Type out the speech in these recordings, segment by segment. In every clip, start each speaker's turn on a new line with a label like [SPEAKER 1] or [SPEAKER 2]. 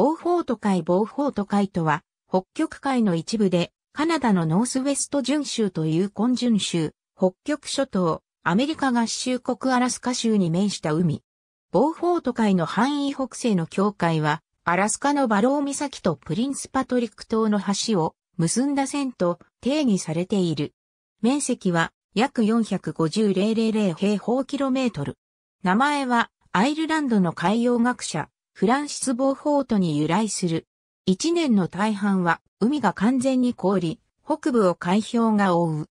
[SPEAKER 1] ボーフォート都ボーフォートとは、北極海の一部で、カナダのノースウェスト巡州という根巡州、北極諸島、アメリカ合衆国アラスカ州に面した海。ボーフォートの範囲北西の境界は、アラスカのバロー岬とプリンスパトリック島の橋を結んだ線と定義されている。面積は約450 0平方キロメートル。名前はアイルランドの海洋学者フランシス・ボーフォートに由来する。一年の大半は海が完全に凍り、北部を海氷が覆う。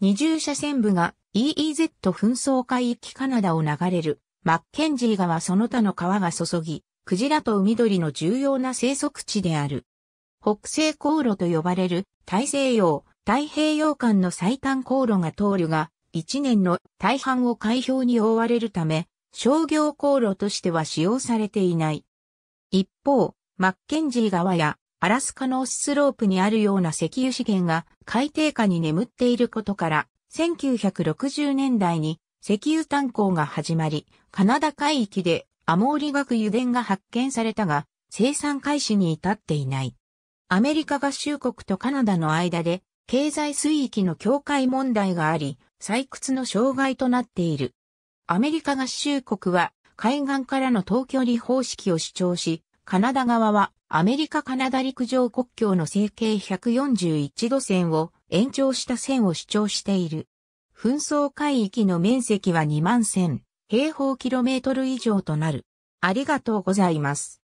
[SPEAKER 1] 二重車線部が EEZ 紛争海域カナダを流れるマッケンジー川その他の川が注ぎ、クジラと海鳥の重要な生息地である。北西航路と呼ばれる大西洋、太平洋間の最短航路が通るが、一年の大半を海氷に覆われるため、商業航路としては使用されていない。一方、マッケンジー川やアラスカのオススロープにあるような石油資源が海底下に眠っていることから、1960年代に石油炭鉱が始まり、カナダ海域でアモーリ学油田が発見されたが、生産開始に至っていない。アメリカ合衆国とカナダの間で経済水域の境界問題があり、採掘の障害となっている。アメリカ合衆国は海岸からの遠距離方式を主張し、カナダ側はアメリカカナダ陸上国境の整形141度線を延長した線を主張している。紛争海域の面積は2万1000平方キロメートル以上となる。ありがとうございます。